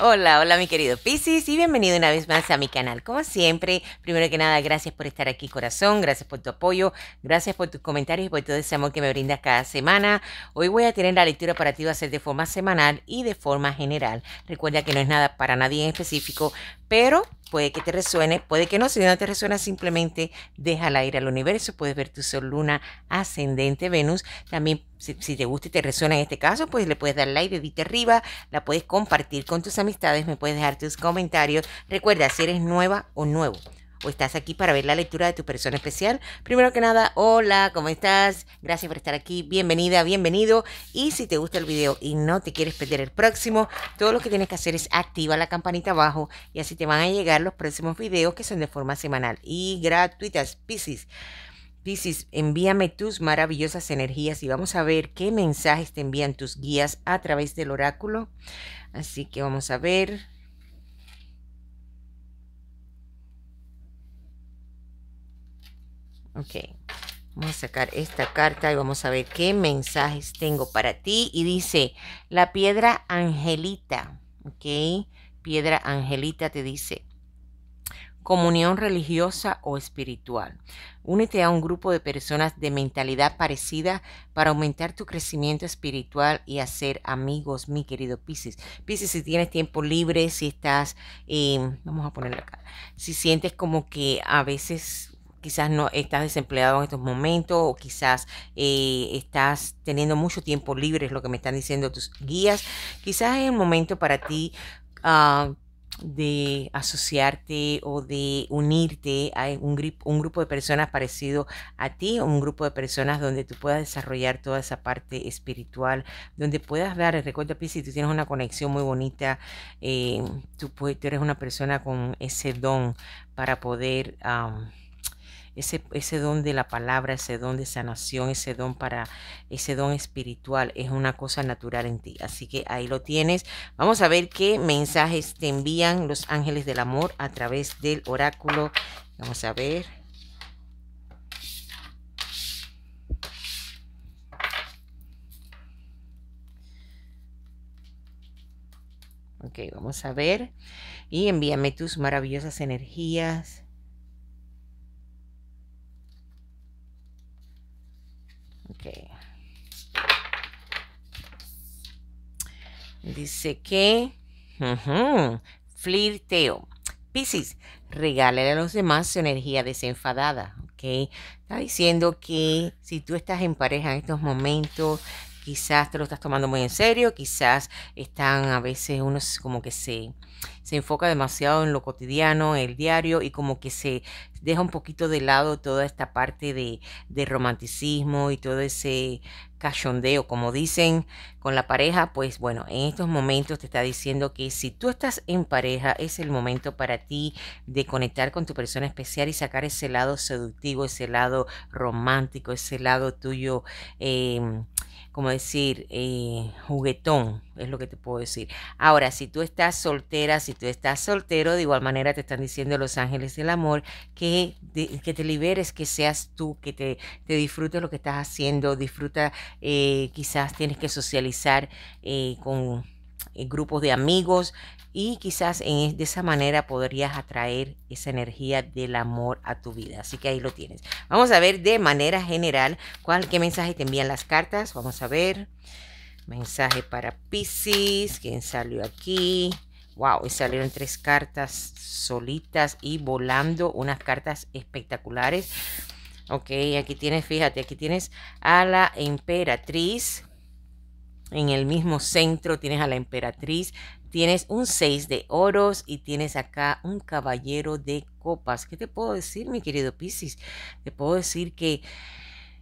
Hola, hola mi querido Pisces y bienvenido una vez más a mi canal. Como siempre, primero que nada, gracias por estar aquí corazón, gracias por tu apoyo, gracias por tus comentarios y por todo ese amor que me brindas cada semana. Hoy voy a tener la lectura para ti, a de forma semanal y de forma general. Recuerda que no es nada para nadie en específico, pero puede que te resuene, puede que no, si no te resuena simplemente déjala ir al universo, puedes ver tu sol, luna, ascendente, Venus, también si, te gusta y te resuena en este caso, pues le puedes dar like, dedito arriba, la puedes compartir con tus amistades, me puedes dejar tus comentarios, recuerda si eres nueva o nuevo o estás aquí para ver la lectura de tu persona especial. Primero que nada, hola, ¿cómo estás? Gracias por estar aquí, bienvenida, bienvenido. Y si te gusta el video y no te quieres perder el próximo, todo lo que tienes que hacer es activar la campanita abajo y así te van a llegar los próximos videos que son de forma semanal y gratuitas. Piscis. Piscis, envíame tus maravillosas energías y vamos a ver qué mensajes te envían tus guías a través del oráculo. Así que vamos a ver. Ok. Vamos a sacar esta carta y vamos a ver qué mensajes tengo para ti. Y dice, la piedra angelita, ¿ok? Piedra angelita te dice, comunión religiosa o espiritual. Únete a un grupo de personas de mentalidad parecida para aumentar tu crecimiento espiritual y hacer amigos, mi querido Pisces. Pisces, si tienes tiempo libre, si estás, eh, vamos a ponerlo acá, si sientes como que a veces quizás no estás desempleado en estos momentos o quizás eh, estás teniendo mucho tiempo libre, es lo que me están diciendo tus guías. Quizás es el momento para ti ah, de asociarte o de unirte a un, un, grupo de personas parecido a ti, un grupo de personas donde tú puedas desarrollar toda esa parte espiritual, donde puedas ver, recuerda si tú tienes una conexión muy bonita, eh, tú, eres una persona con ese don para poder ese, don de la palabra, ese don de sanación, ese don para, ese don espiritual es una cosa natural en ti. Así que ahí lo tienes. Vamos a ver qué mensajes te envían los ángeles del amor a través del oráculo. Vamos a ver. Ok, vamos a ver. Y envíame tus maravillosas energías Dice que flirteo. Piscis, regálale a los demás su energía desenfadada, ¿ok? Está diciendo que si tú estás en pareja en estos momentos quizás te lo estás tomando muy en serio, quizás están a veces unos como que se, se enfoca demasiado en lo cotidiano, el diario, y como que se deja un poquito de lado toda esta parte de, romanticismo y todo ese cachondeo, como dicen con la pareja, pues bueno, en estos momentos te está diciendo que si tú estás en pareja, es el momento para ti de conectar con tu persona especial y sacar ese lado seductivo, ese lado romántico, ese lado tuyo. Em, como decir, eh, juguetón, es lo que te puedo decir. Ahora, si tú estás soltera, si tú estás soltero, de igual manera te están diciendo los ángeles del amor que, que te liberes, que seas tú, que te, te disfrutes lo que estás haciendo, disfruta, eh, quizás tienes que socializar eh, con eh, grupos de amigos y quizás en, de esa manera podrías atraer esa energía del amor a tu vida. Así que ahí lo tienes. Vamos a ver de manera general cuál, qué mensaje te envían las cartas. Vamos a ver. Mensaje para Pisces. ¿Quién salió aquí? Wow, y salieron tres cartas solitas y volando, unas cartas espectaculares. Ok, aquí tienes, fíjate, aquí tienes a la emperatriz, en el mismo centro tienes a la emperatriz, tienes un 6 de oros y tienes acá un caballero de copas. ¿Qué te puedo decir, mi querido Piscis? Te puedo decir que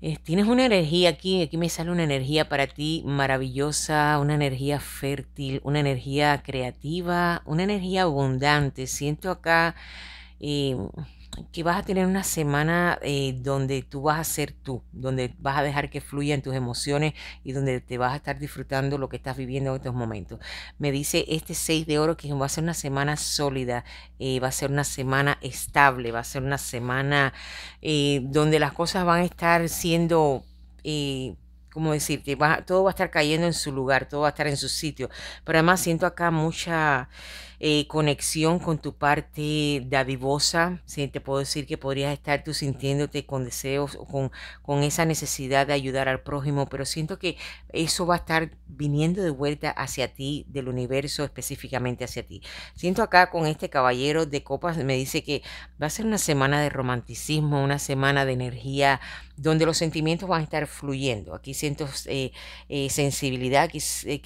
eh, tienes una energía aquí, aquí me sale una energía para ti maravillosa, una energía fértil, una energía creativa, una energía abundante. Siento acá... Eh, que vas a tener una semana eh, donde tú vas a ser tú, donde vas a dejar que fluyan tus emociones y donde te vas a estar disfrutando lo que estás viviendo en estos momentos. Me dice este 6 de oro que va a ser una semana sólida, eh, va a ser una semana estable, va a ser una semana eh, donde las cosas van a estar siendo como decirte, va, todo va a estar cayendo en su lugar, todo va a estar en su sitio. Pero además siento acá mucha eh, conexión con tu parte davivosa. Sí, te puedo decir que podrías estar tú sintiéndote con deseos o con, con esa necesidad de ayudar al prójimo, pero siento que eso va a estar viniendo de vuelta hacia ti, del universo específicamente hacia ti. Siento acá con este caballero de copas, me dice que va a ser una semana de romanticismo, una semana de energía donde los sentimientos van a estar fluyendo. Aquí siento eh, eh, sensibilidad, aquí,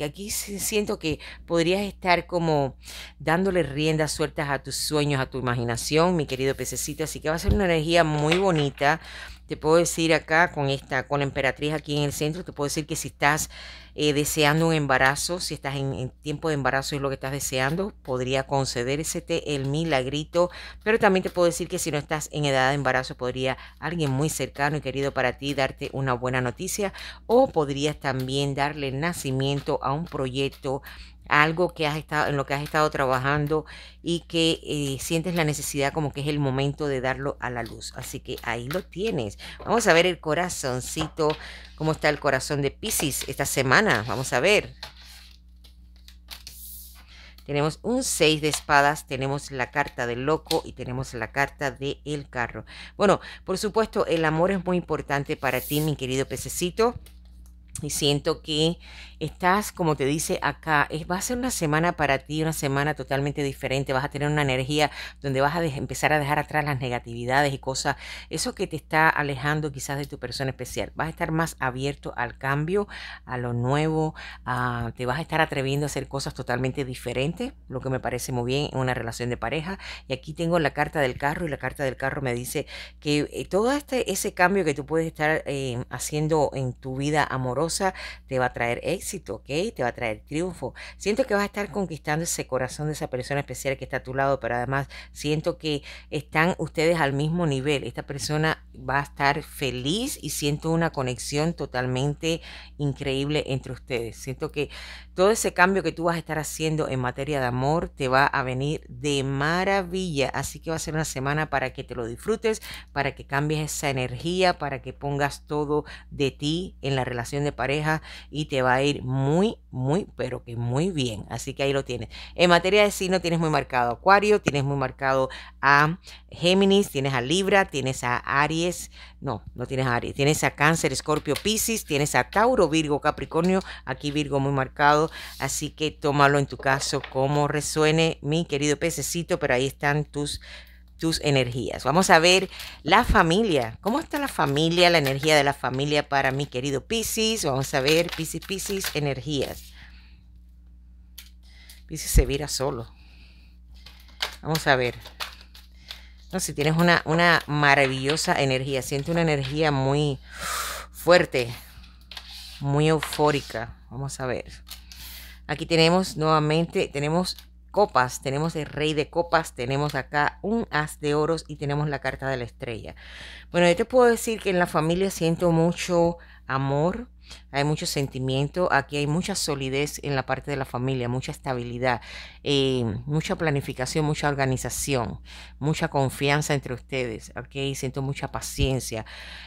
aquí siento que podrías estar como dándole riendas sueltas a tus sueños, a tu imaginación, mi querido pececito. Así que va a ser una energía muy bonita. Te puedo decir acá con esta, con la emperatriz aquí en el centro, te puedo decir que si estás eh, deseando un embarazo, si estás en, tiempo de embarazo es lo que estás deseando, podría concedérsete el milagrito, pero también te puedo decir que si no estás en edad de embarazo, podría alguien muy cercano y querido para ti darte una buena noticia o podrías también darle nacimiento a un proyecto algo que has estado, en lo que has estado trabajando y que eh, sientes la necesidad como que es el momento de darlo a la luz. Así que ahí lo tienes. Vamos a ver el corazoncito, cómo está el corazón de Pisces esta semana. Vamos a ver. Tenemos un 6 de espadas, tenemos la carta del loco y tenemos la carta del el carro. Bueno, por supuesto, el amor es muy importante para ti, mi querido pececito y siento que estás, como te dice acá, es, va a ser una semana para ti, una semana totalmente diferente, vas a tener una energía donde vas a empezar a dejar atrás las negatividades y cosas, eso que te está alejando quizás de tu persona especial, vas a estar más abierto al cambio, a lo nuevo, te vas a estar atreviendo a hacer cosas totalmente diferentes, lo que me parece muy bien en una relación de pareja, y aquí tengo la carta del carro y la carta del carro me dice que eh, todo este, ese cambio que tú puedes estar eh, haciendo en tu vida amorosa, te va a traer éxito, ¿ok? Te va a traer triunfo. Siento que vas a estar conquistando ese corazón de esa persona especial que está a tu lado, pero además siento que están ustedes al mismo nivel. Esta persona va a estar feliz y siento una conexión totalmente increíble entre ustedes. Siento que todo ese cambio que tú vas a estar haciendo en materia de amor te va a venir de maravilla. Así que va a ser una semana para que te lo disfrutes, para que cambies esa energía, para que pongas todo de ti en la relación de pareja y te va a ir muy, muy, pero que muy bien. Así que ahí lo tienes. En materia de signo tienes muy marcado Acuario, tienes muy marcado a Géminis, tienes a Libra, tienes a Aries, no, no tienes a Aries, tienes a Cáncer, Escorpio, Piscis, tienes a Tauro, Virgo, Capricornio, aquí Virgo muy marcado, así que tómalo en tu caso como resuene, mi querido pececito, pero ahí están tus tus energías. Vamos a ver la familia. ¿Cómo está la familia, la energía de la familia para mi querido Pisces? Vamos a ver Pisces, Pisces, energías. Pisces se vira solo. Vamos a ver. No sé, si tienes una, una maravillosa energía. Siento una energía muy fuerte, muy eufórica. Vamos a ver. Aquí tenemos nuevamente, tenemos copas, tenemos el rey de copas, tenemos acá un as de oros y tenemos la carta de la estrella. Bueno, yo te puedo decir que en la familia siento mucho amor, hay mucho sentimiento, aquí hay mucha solidez en la parte de la familia, mucha estabilidad, eh, mucha planificación, mucha organización, mucha confianza entre ustedes, ¿ok? Siento mucha paciencia.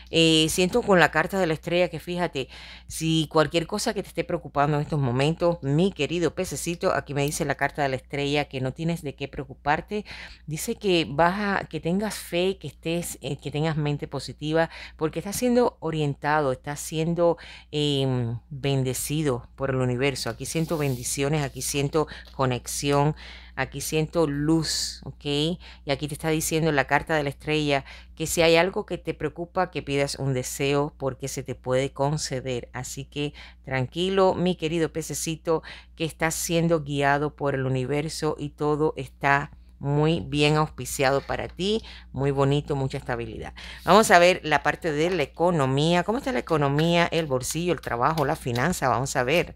Eh, siento con la carta de la estrella que fíjate, si cualquier cosa que te esté preocupando en estos momentos, mi querido pececito, aquí me dice la carta de la estrella que no tienes de qué preocuparte, dice que baja, que tengas fe, que estés, eh, que tengas mente positiva, porque estás siendo orientado, está siendo Em, bendecido por el universo. Aquí siento bendiciones, aquí siento conexión, aquí siento luz, ¿ok? Y aquí te está diciendo la carta de la estrella que si hay algo que te preocupa, que pidas un deseo porque se te puede conceder. Así que tranquilo, mi querido pececito, que estás siendo guiado por el universo y todo está muy bien auspiciado para ti, muy bonito, mucha estabilidad. Vamos a ver la parte de la economía, cómo está la economía, el bolsillo, el trabajo, la finanza, vamos a ver.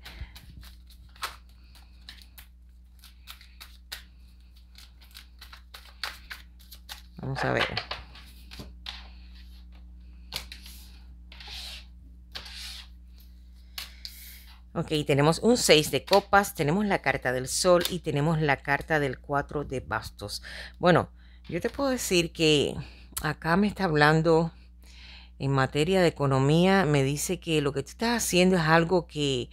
Vamos a ver. Ok, tenemos un 6 de copas, tenemos la carta del sol y tenemos la carta del 4 de bastos. Bueno, yo te puedo decir que acá me está hablando en materia de economía, me dice que lo que tú estás haciendo es algo que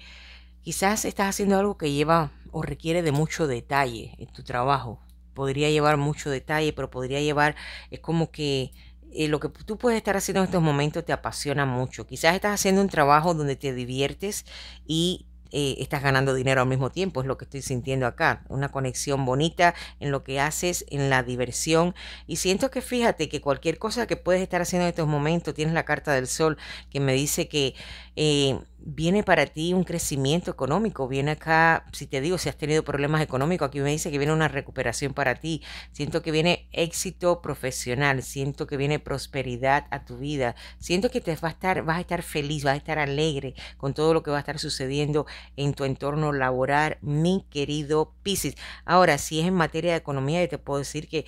quizás estás haciendo algo que lleva o requiere de mucho detalle en tu trabajo. Podría llevar mucho detalle, pero podría llevar, es como que eh, lo que tú puedes estar haciendo en estos momentos te apasiona mucho. Quizás estás haciendo un trabajo donde te diviertes y eh, estás ganando dinero al mismo tiempo, es lo que estoy sintiendo acá, una conexión bonita en lo que haces, en la diversión. Y siento que fíjate que cualquier cosa que puedes estar haciendo en estos momentos, tienes la carta del sol que me dice que... Eh, viene para ti un crecimiento económico, viene acá, si te digo, si has tenido problemas económicos, aquí me dice que viene una recuperación para ti, siento que viene éxito profesional, siento que viene prosperidad a tu vida, siento que te vas a estar, vas a estar feliz, vas a estar alegre con todo lo que va a estar sucediendo en tu entorno laboral, mi querido Pisces. Ahora, si es en materia de economía, yo te puedo decir que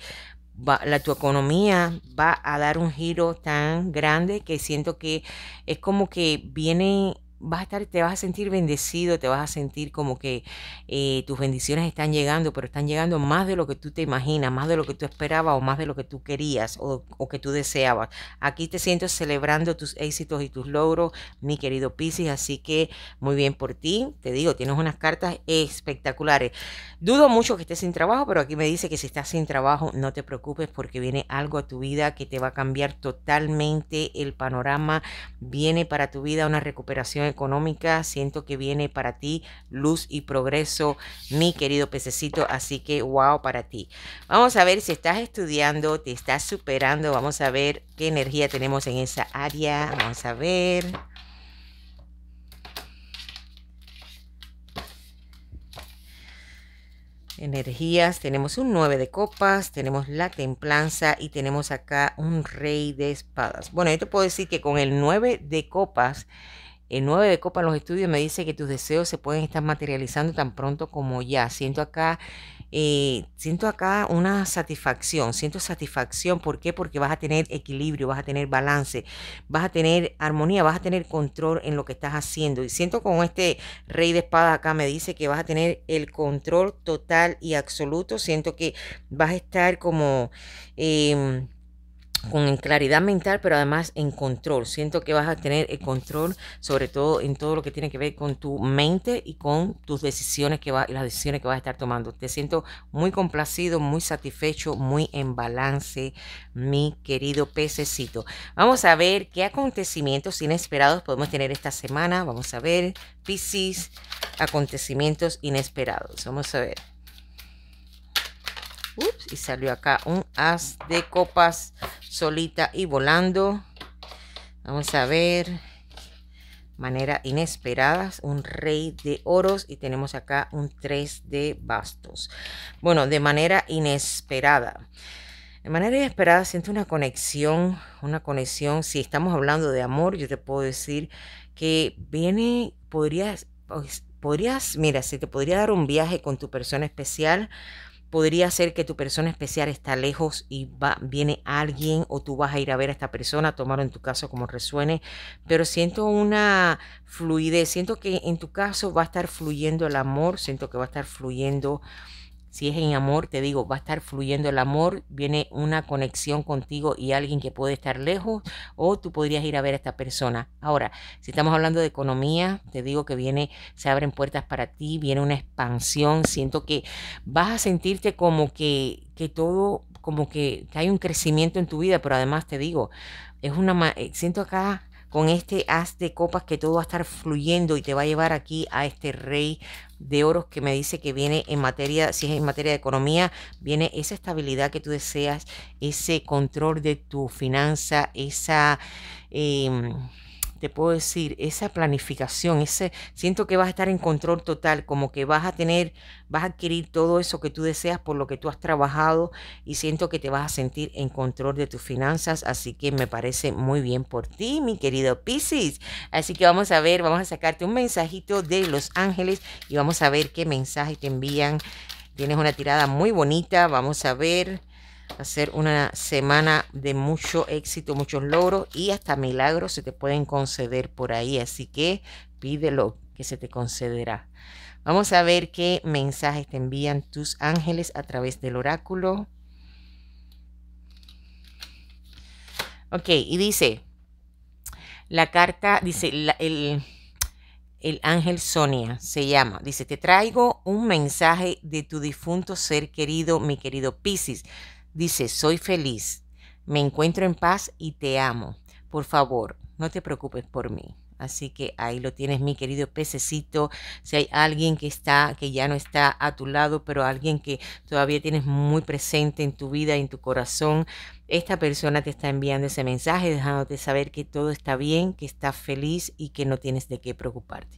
la, tu economía va a dar un giro tan grande que siento que es como que viene vas a estar, te vas a sentir bendecido, te vas a sentir como que eh, tus bendiciones están llegando, pero están llegando más de lo que tú te imaginas, más de lo que tú esperabas o más de lo que tú querías o, o que tú deseabas. Aquí te siento celebrando tus éxitos y tus logros, mi querido Pisces, así que muy bien por ti. Te digo, tienes unas cartas espectaculares. Dudo mucho que estés sin trabajo, pero aquí me dice que si estás sin trabajo, no te preocupes porque viene algo a tu vida que te va a cambiar totalmente el panorama. Viene para tu vida una recuperación económica. Siento que viene para ti luz y progreso, mi querido pececito. Así que wow para ti. Vamos a ver si estás estudiando, te estás superando. Vamos a ver qué energía tenemos en esa área. Vamos a ver. energías, tenemos un 9 de copas, tenemos la templanza y tenemos acá un rey de espadas. Bueno, yo te puedo decir que con el 9 de copas el 9 de Copa en los estudios me dice que tus deseos se pueden estar materializando tan pronto como ya. Siento acá, eh, siento acá una satisfacción, siento satisfacción. ¿Por qué? Porque vas a tener equilibrio, vas a tener balance, vas a tener armonía, vas a tener control en lo que estás haciendo. Y siento con este rey de espadas acá me dice que vas a tener el control total y absoluto. Siento que vas a estar como... Em, con claridad mental, pero además en control. Siento que vas a tener el control, sobre todo en todo lo que tiene que ver con tu mente y con tus decisiones que va, las decisiones que vas a estar tomando. Te siento muy complacido, muy satisfecho, muy en balance, mi querido pececito. Vamos a ver qué acontecimientos inesperados podemos tener esta semana. Vamos a ver, Piscis, acontecimientos inesperados. Vamos a ver y salió acá un as de copas solita y volando. Vamos a ver. Manera inesperada un rey de oros y tenemos acá un 3 de bastos. Bueno, de manera inesperada. De manera inesperada siento una conexión, una conexión, si estamos hablando de amor, yo te puedo decir que viene, podrías, pues, podrías, mira, si te podría dar un viaje con tu persona especial podría ser que tu persona especial está lejos y va, viene alguien o tú vas a ir a ver a esta persona, tomarlo en tu caso como resuene, pero siento una fluidez, siento que en tu caso va a estar fluyendo el amor, siento que va a estar fluyendo si es en amor, te digo, va a estar fluyendo el amor, viene una conexión contigo y alguien que puede estar lejos o tú podrías ir a ver a esta persona. Ahora, si estamos hablando de economía, te digo que viene, se abren puertas para ti, viene una expansión, siento que vas a sentirte como que, que todo, como que, que hay un crecimiento en tu vida, pero además te digo, es una, eh, siento acá con este haz de copas que todo va a estar fluyendo y te va a llevar aquí a este rey de oros que me dice que viene en materia, si es en materia de economía, viene esa estabilidad que tú deseas, ese control de tu finanza, esa... Em, te puedo decir, esa planificación, ese siento que vas a estar en control total, como que vas a tener, vas a adquirir todo eso que tú deseas por lo que tú has trabajado y siento que te vas a sentir en control de tus finanzas, así que me parece muy bien por ti, mi querido Piscis. Así que vamos a ver, vamos a sacarte un mensajito de los ángeles y vamos a ver qué mensaje te envían. Tienes una tirada muy bonita, vamos a ver hacer una semana de mucho éxito, muchos logros y hasta milagros se te pueden conceder por ahí. Así que pídelo, que se te concederá. Vamos a ver qué mensajes te envían tus ángeles a través del oráculo. Ok, y dice, la carta, dice, el, el ángel Sonia se llama. Dice, te traigo un mensaje de tu difunto ser querido, mi querido Piscis. Dice, soy feliz, me encuentro en paz y te amo. Por favor, no te preocupes por mí. Así que ahí lo tienes, mi querido pececito. Si hay alguien que está, que ya no está a tu lado, pero alguien que todavía tienes muy presente en tu vida, en tu corazón, esta persona te está enviando ese mensaje, dejándote saber que todo está bien, que estás feliz y que no tienes de qué preocuparte.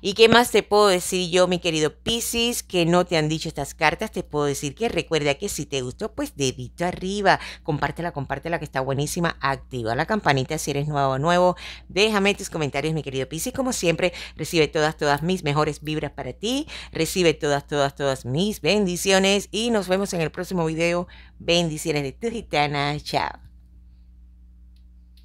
¿Y qué más te puedo decir yo, mi querido Piscis, que no te han dicho estas cartas? Te puedo decir que recuerda que si te gustó, pues dedito arriba, compártela, compártela que está buenísima, activa la campanita si eres nuevo o nuevo, déjame tus comentarios, mi querido Piscis, como siempre, recibe todas, todas mis mejores vibras para ti, recibe todas, todas, todas mis bendiciones y nos vemos en el próximo video. Bendiciones de tu gitana. Tchau,